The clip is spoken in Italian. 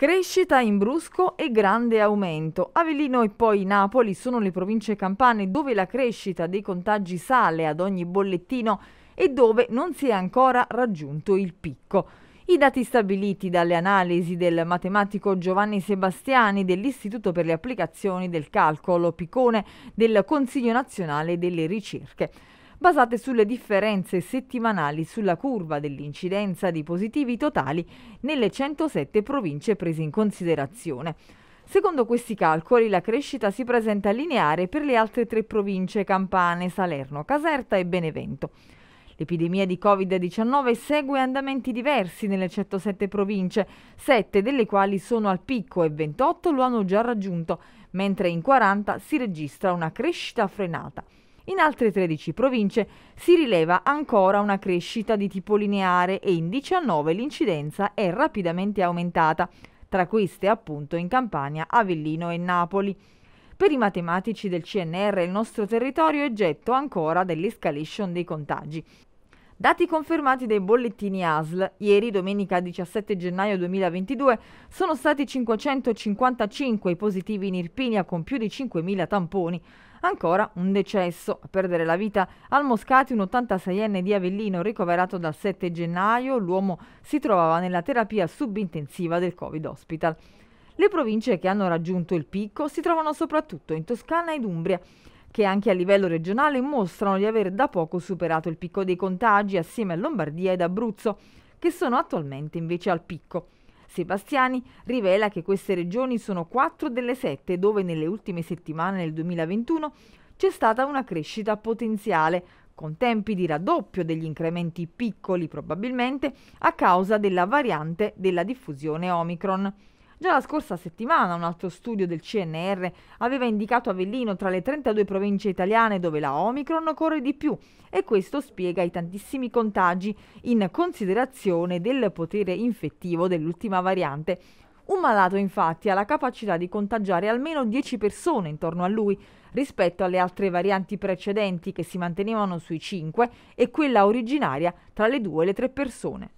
Crescita in Brusco e grande aumento. Avellino e poi Napoli sono le province campane dove la crescita dei contagi sale ad ogni bollettino e dove non si è ancora raggiunto il picco. I dati stabiliti dalle analisi del matematico Giovanni Sebastiani dell'Istituto per le applicazioni del calcolo Picone del Consiglio nazionale delle ricerche basate sulle differenze settimanali sulla curva dell'incidenza di positivi totali nelle 107 province prese in considerazione. Secondo questi calcoli la crescita si presenta lineare per le altre tre province campane, Salerno, Caserta e Benevento. L'epidemia di Covid-19 segue andamenti diversi nelle 107 province, 7 delle quali sono al picco e 28 lo hanno già raggiunto, mentre in 40 si registra una crescita frenata in altre 13 province si rileva ancora una crescita di tipo lineare e in 19 l'incidenza è rapidamente aumentata, tra queste appunto in Campania, Avellino e Napoli. Per i matematici del CNR il nostro territorio è getto ancora dell'escalation dei contagi. Dati confermati dai bollettini ASL, ieri domenica 17 gennaio 2022 sono stati 555 i positivi in Irpinia con più di 5.000 tamponi, Ancora un decesso, a perdere la vita al Moscati un 86enne di Avellino ricoverato dal 7 gennaio, l'uomo si trovava nella terapia subintensiva del Covid Hospital. Le province che hanno raggiunto il picco si trovano soprattutto in Toscana ed Umbria, che anche a livello regionale mostrano di aver da poco superato il picco dei contagi assieme a Lombardia ed Abruzzo, che sono attualmente invece al picco. Sebastiani rivela che queste regioni sono quattro delle sette dove nelle ultime settimane del 2021 c'è stata una crescita potenziale, con tempi di raddoppio degli incrementi piccoli probabilmente a causa della variante della diffusione Omicron. Già la scorsa settimana un altro studio del CNR aveva indicato Avellino tra le 32 province italiane dove la Omicron corre di più e questo spiega i tantissimi contagi in considerazione del potere infettivo dell'ultima variante. Un malato infatti ha la capacità di contagiare almeno 10 persone intorno a lui rispetto alle altre varianti precedenti che si mantenevano sui 5 e quella originaria tra le 2 e le 3 persone.